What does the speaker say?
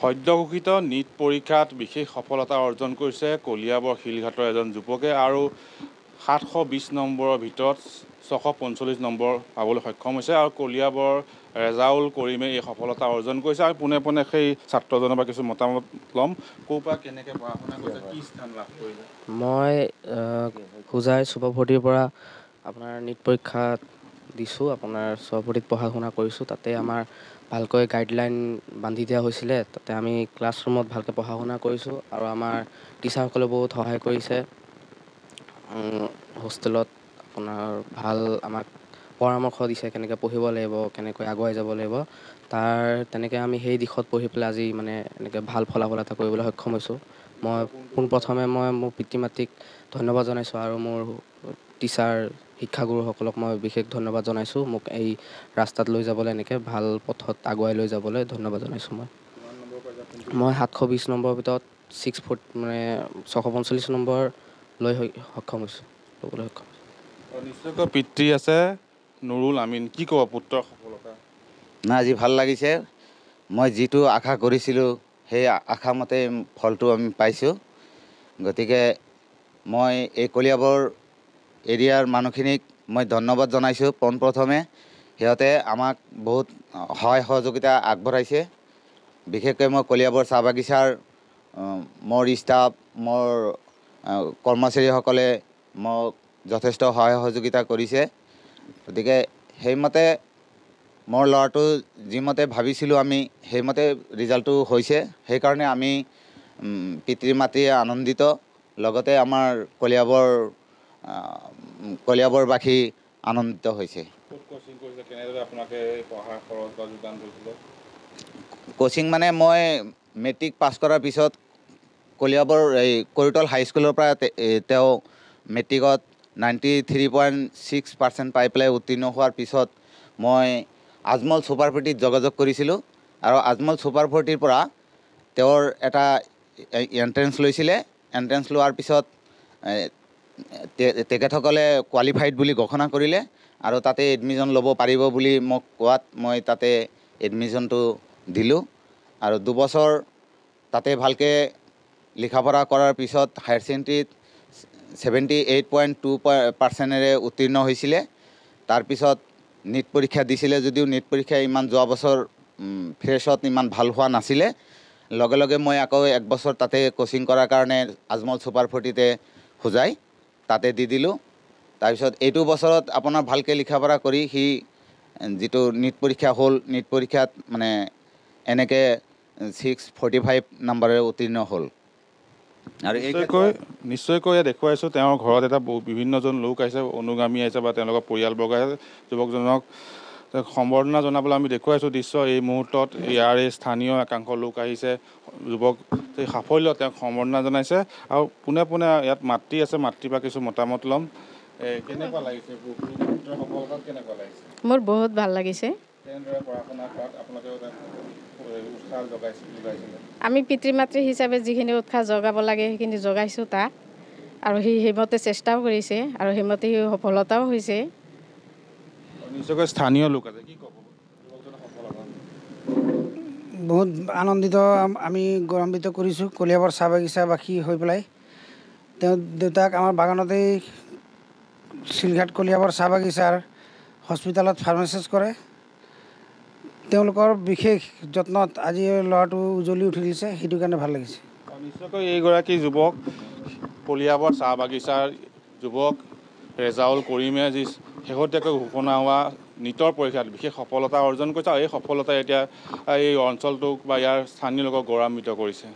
সদ্যঘোষিত NEET পৰীক্ষাত বিশেষ সফলতা অৰ্জন কৰিছে কলিয়াবৰ শিলঘাটৰ এজন যুৱকে আৰু সাতশ বিছ নম্বৰৰ ভিতৰত ছশ পঞ্চল্লিছ নম্বৰ পাবলৈ সক্ষম হৈছে আৰু কলিয়াবৰ ৰেজাউল কৰিমে এই সফলতা অৰ্জন কৰিছে আৰু পোনে পোনে সেই ছাত্ৰজনৰ পৰা কিছু মতামত ল'ম ক'ৰ পৰা কেনেকৈ পঢ়া শুনা কৰিছে কি স্থান লাভ কৰিলে মই হোজাই চুপাৰ ভৰ্তিৰ পৰা আপোনাৰ নীট পৰীক্ষাত দিছোঁ আপোনাৰ চৰপতিত পঢ়া শুনা কৰিছোঁ তাতে আমাৰ ভালকৈ গাইডলাইন বান্ধি দিয়া হৈছিলে তাতে আমি ক্লাছৰুমত ভালকৈ পঢ়া শুনা কৰিছোঁ আৰু আমাৰ টিচাৰসকলেও বহুত সহায় কৰিছে হোষ্টেলত আপোনাৰ ভাল আমাক পৰামৰ্শ দিছে কেনেকৈ পঢ়িব লাগিব কেনেকৈ আগুৱাই যাব লাগিব তাৰ তেনেকৈ আমি সেই দিশত পঢ়ি পেলাই আজি মানে এনেকৈ ভাল ফলাফল এটা কৰিবলৈ সক্ষম হৈছোঁ মই পোনপ্ৰথমে মই মোৰ পিতৃ মাতৃক ধন্যবাদ জনাইছোঁ আৰু মোৰ টিচাৰ শিক্ষাগুৰুসকলক মই বিশেষ ধন্যবাদ জনাইছোঁ মোক এই ৰাস্তাত লৈ যাবলৈ এনেকৈ ভাল পথত আগুৱাই লৈ যাবলৈ ধন্যবাদ জনাইছোঁ মই মই সাতশ বিছ নম্বৰৰ ভিতৰত ছিক্স ফুট মানে ছশ পঞ্চল্লিছ নম্বৰ লৈ সক্ষম হৈছোঁ ল'বলৈ সক্ষম নিশ্চয়কৈ পিতৃ আছে নুৰুল আমিন কি ক'ব পুত্ৰ পুত্ৰসকলকে নাই আজি ভাল লাগিছে মই যিটো আশা কৰিছিলোঁ সেই আশামতে ফলটো আমি পাইছোঁ গতিকে মই এই কলিয়াবৰ এৰিয়াৰ মানুহখিনিক মই ধন্যবাদ জনাইছোঁ পোনপ্ৰথমে সিহঁতে আমাক বহুত সহায় সহযোগিতা আগবঢ়াইছে বিশেষকৈ মই কলিয়াবৰ চাহ বাগিচাৰ মোৰ ষ্টাফ মোৰ কৰ্মচাৰীসকলে মোক যথেষ্ট সহায় সহযোগিতা কৰিছে গতিকে সেইমতে মোৰ ল'ৰাটো যিমতে ভাবিছিলোঁ আমি সেইমতে ৰিজাল্টটো হৈছে সেইকাৰণে আমি পিতৃ মাতৃয়ে আনন্দিত লগতে আমাৰ কলিয়াবৰ কলিয়াবৰবাসী আনন্দিত হৈছে কোচিং মানে মই মেট্ৰিক পাছ কৰাৰ পিছত কলিয়াবৰ এই কৰিতল হাইস্কুলৰ পৰা তেওঁ মেট্ৰিকত ninety three point six percent পাই পেলাই উত্তীৰ্ণ হোৱাৰ পিছত মই আজমল ছুপাৰ ফৰ্টিত যোগাযোগ কৰিছিলোঁ আৰু আজমল ছুপাৰ ফৰ্টিৰ পৰা তেওঁৰ এটা এণ্ট্ৰেঞ্চ লৈছিলে এণ্ট্ৰেঞ্চ লোৱাৰ পিছত তেখেতসকলে কোৱালিফাইড বুলি ঘোষণা কৰিলে আৰু তাতে এডমিশ্যন ল'ব পাৰিব বুলি মোক কোৱাত মই তাতে এডমিশ্যনটো দিলোঁ আৰু দুবছৰ তাতে ভালকৈ লিখা পঢ়া কৰাৰ পিছত হায়াৰ ছেকেণ্ডেৰীত ছেভেণ্টি এইট পইণ্ট টু পাৰ্চেণ্টেৰে উত্তীৰ্ণ হৈছিলে তাৰপিছত নীট পৰীক্ষা দিছিলে যদিও নীট পৰীক্ষা ইমান যোৱা বছৰ ফ্ৰেছত ইমান ভাল হোৱা নাছিলে লগে লগে মই আকৌ এক বছৰ তাতে কোচিং কৰাৰ কাৰণে আজমল ছুপাৰ ফৰ্টিতে সোজাই তাতে দি দিলোঁ তাৰপিছত এইটো বছৰত আপোনাৰ ভালকৈ লিখা পঢ়া কৰি সি যিটো নীট পৰীক্ষা হ'ল নীট পৰীক্ষাত মানে এনেকৈ ছিক্স ফৰ্টি ফাইভ নম্বৰেৰে উত্তীৰ্ণ হ'ল আৰু নিশ্চয়কৈ নিশ্চয়কৈ ইয়াত দেখুৱাইছোঁ তেওঁৰ ঘৰত এটা বিভিন্নজন লোক আহিছে অনুগামী আহিছে বা তেওঁলোকৰ পৰিয়ালবৰ্গ আহিছে যুৱকজনক সম্বৰ্ধনা জনাবলৈ আমি দেখুৱাইছোঁ দৃশ্য এই মুহূৰ্তত ইয়াৰে স্থানীয় একাংশ লোক আহিছে যুৱক সেই সাফল্য তেওঁক সম্বৰ্ধনা জনাইছে আৰু পোনে পোনে ইয়াত মাতৃ আছে মাতৃ পৰা কিছু মতামত ল'ম কেনেকুৱা লাগিছে মোৰ বহুত ভাল লাগিছে আমি পিতৃ মাতৃ হিচাপে যিখিনি উৎসাহ জগাব লাগে সেইখিনি জগাইছোঁ তাক আৰু সি সেইমতে চেষ্টাও কৰিছে আৰু সেইমতে সি সফলতাও হৈছে বহুত আনন্দিত আমি গৌৰৱান্বিত কৰিছোঁ কলিয়াবৰ চাহ বাগিচাবাসী হৈ পেলাই তেওঁ দেউতাক আমাৰ বাগানতেই চিলঘাট কলিয়াবৰ চাহ বাগিচাৰ হস্পিটেলত ফাৰ্মাচিছ কৰে তেওঁলোকৰ বিশেষ যত্নত আজি ল'ৰাটো উজলি উঠি দিছে সেইটো কাৰণে ভাল লাগিছে নিশ্চয়কৈ এইগৰাকী যুৱক পলিয়াবৰ চাহ বাগিচাৰ যুৱক ৰেজাউল কৰিমে যি শেহতীয়াকৈ ঘোষণা হোৱা নীটৰ পৰীক্ষাত বিশেষ সফলতা অৰ্জন কৰিছে আৰু এই সফলতাই এতিয়া এই অঞ্চলটোক বা ইয়াৰ স্থানীয় লোকক গৌৰৱান্বিত কৰিছে